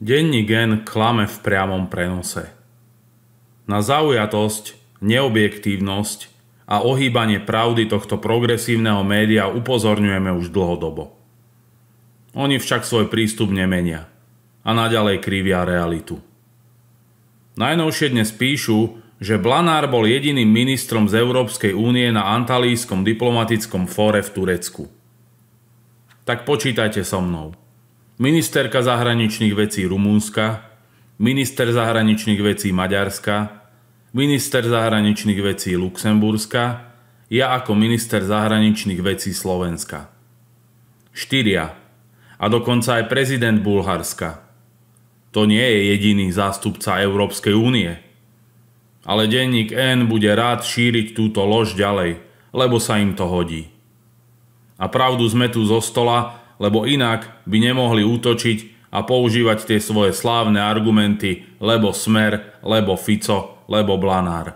Denní gen klame v priamom prenose. Na zaujatosť, neobjektívnosť a ohýbanie pravdy tohto progresívneho média upozorňujeme už dlhodobo. Oni však svoj prístup nemenia a naďalej krivia realitu. Najnovšie dnes píšu, že Blanár bol jediným ministrom z Európskej únie na antalískom diplomatickom fóre v Turecku. Tak počítajte so mnou ministerka zahraničných vecí Rumúnska, minister zahraničných vecí Maďarska, minister zahraničných vecí Luxemburska, ja ako minister zahraničných vecí Slovenska. Štyria. A dokonca aj prezident Bulharska. To nie je jediný zástupca Európskej únie. Ale denník N bude rád šíriť túto lož ďalej, lebo sa im to hodí. A pravdu sme tu zo stola lebo inak by nemohli útočiť a používať tie svoje slávne argumenty lebo Smer, lebo Fico, lebo Blanár.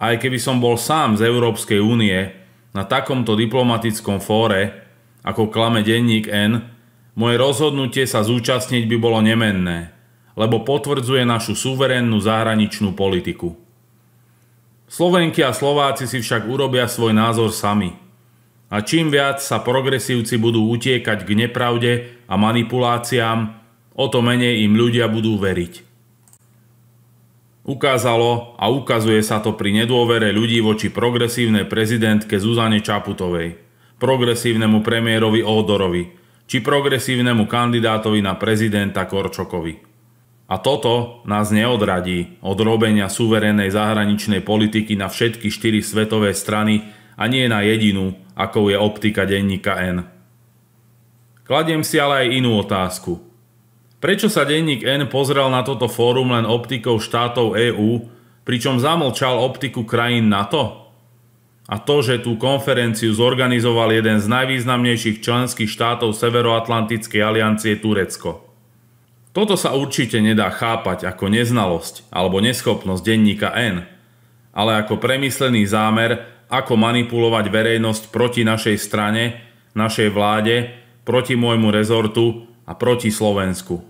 Aj keby som bol sám z Európskej únie na takomto diplomatickom fóre, ako klame denník N, moje rozhodnutie sa zúčastniť by bolo nemenné, lebo potvrdzuje našu suverénnu zahraničnú politiku. Slovenky a Slováci si však urobia svoj názor sami – a čím viac sa progresívci budú utiekať k nepravde a manipuláciám, o to menej im ľudia budú veriť. Ukázalo a ukazuje sa to pri nedôvere ľudí voči progresívnej prezidentke Zuzane Čaputovej, progresívnemu premiérovi Odorovi či progresívnemu kandidátovi na prezidenta Korčokovi. A toto nás neodradí od robenia suverénnej zahraničnej politiky na všetky štyri svetové strany a nie na jedinú, akou je optika denníka N. Kladiem si ale aj inú otázku. Prečo sa denník N pozrel na toto fórum len optikou štátov EÚ, pričom zamlčal optiku krajín NATO? A to, že tú konferenciu zorganizoval jeden z najvýznamnejších členských štátov Severoatlantickej aliancie Turecko. Toto sa určite nedá chápať ako neznalosť alebo neschopnosť denníka N, ale ako premyslený zámer ako manipulovať verejnosť proti našej strane, našej vláde, proti môjmu rezortu a proti Slovensku.